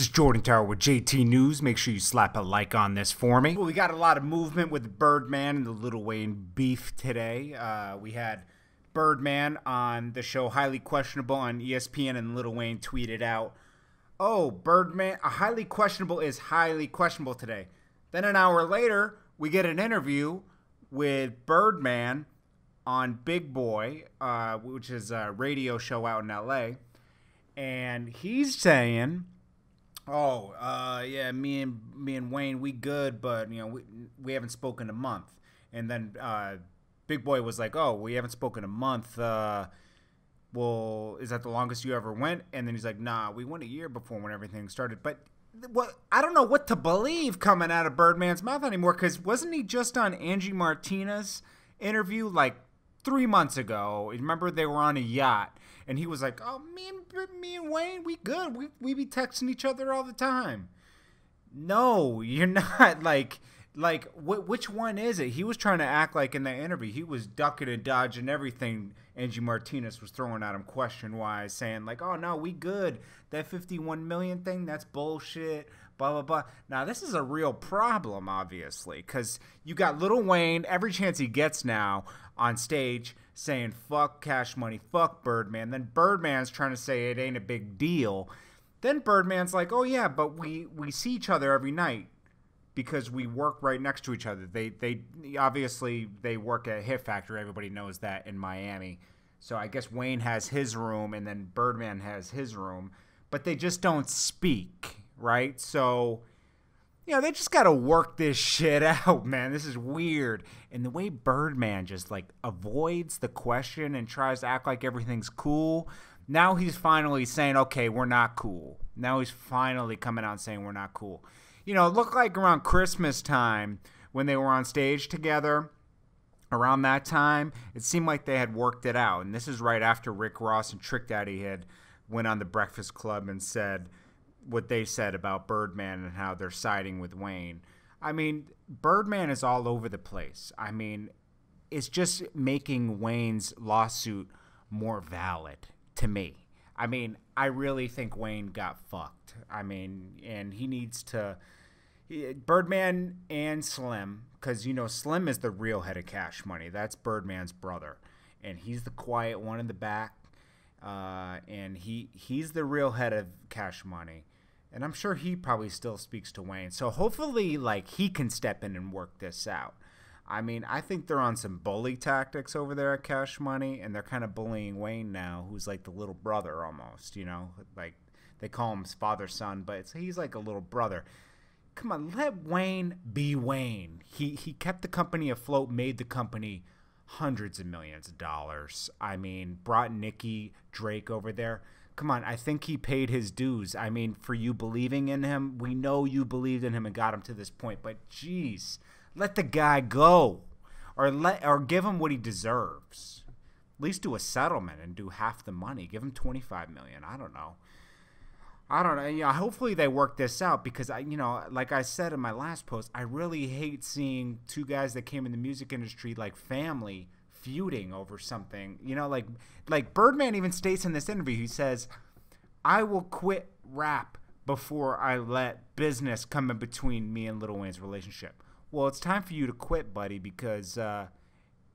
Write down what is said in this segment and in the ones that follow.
This is Jordan Tower with JT News. Make sure you slap a like on this for me. Well, we got a lot of movement with Birdman and the Little Wayne beef today. Uh, we had Birdman on the show Highly Questionable on ESPN, and Little Wayne tweeted out, Oh, Birdman, a highly questionable is highly questionable today. Then an hour later, we get an interview with Birdman on Big Boy, uh, which is a radio show out in LA. And he's saying Oh, uh, yeah, me and me and Wayne, we good, but you know, we we haven't spoken a month. And then uh, Big Boy was like, "Oh, we haven't spoken a month. Uh, well, is that the longest you ever went?" And then he's like, "Nah, we went a year before when everything started." But what I don't know what to believe coming out of Birdman's mouth anymore because wasn't he just on Angie Martinez interview like three months ago. Remember they were on a yacht, and he was like, "Oh, me and me and Wayne, we good. We we be texting each other all the time." No, you're not. Like like wh- which one is it? He was trying to act like in that interview he was ducking and dodging everything. Angie Martinez was throwing at him question wise, saying like, "Oh no, we good. That fifty-one million thing, that's bullshit." Blah blah blah. Now this is a real problem, obviously, because you got Little Wayne every chance he gets now on stage saying "fuck Cash Money, fuck Birdman." Then Birdman's trying to say it ain't a big deal. Then Birdman's like, "Oh yeah, but we we see each other every night." because we work right next to each other. They they obviously they work at Hit Factory. Everybody knows that in Miami. So I guess Wayne has his room and then Birdman has his room, but they just don't speak, right? So you know, they just got to work this shit out, man. This is weird. And the way Birdman just like avoids the question and tries to act like everything's cool, now he's finally saying, "Okay, we're not cool." Now he's finally coming out and saying we're not cool you know, it looked like around Christmas time when they were on stage together. Around that time, it seemed like they had worked it out, and this is right after Rick Ross and Trick Daddy had went on the Breakfast Club and said what they said about Birdman and how they're siding with Wayne. I mean, Birdman is all over the place. I mean, it's just making Wayne's lawsuit more valid to me. I mean, I really think Wayne got fucked. I mean, and he needs to. Birdman and Slim, because, you know, Slim is the real head of cash money. That's Birdman's brother. And he's the quiet one in the back. Uh, and he he's the real head of cash money and i'm sure he probably still speaks to wayne so hopefully like he can step in and work this out I mean, I think they're on some bully tactics over there at Cash Money, and they're kind of bullying Wayne now, who's like the little brother almost, you know? Like, they call him father son, but he's like a little brother. Come on, let Wayne be Wayne. He, he kept the company afloat, made the company hundreds of millions of dollars. I mean, brought Nikki Drake over there. Come on, I think he paid his dues. I mean, for you believing in him, we know you believed in him and got him to this point, but geez. Let the guy go, or let or give him what he deserves. At least do a settlement and do half the money. Give him twenty five million. I don't know. I don't know. Yeah. Hopefully they work this out because I, you know, like I said in my last post, I really hate seeing two guys that came in the music industry like family feuding over something. You know, like like Birdman even states in this interview, he says, "I will quit rap before I let business come in between me and Little Wayne's relationship." well, it's time for you to quit, buddy, because uh,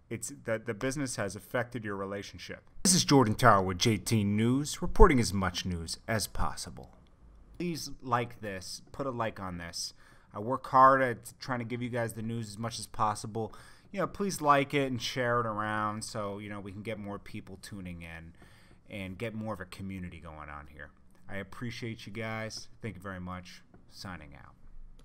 it's that the business has affected your relationship. This is Jordan Tower with JT News, reporting as much news as possible. Please like this, put a like on this. I work hard at trying to give you guys the news as much as possible. You know, please like it and share it around so you know we can get more people tuning in and get more of a community going on here. I appreciate you guys. Thank you very much. Signing out.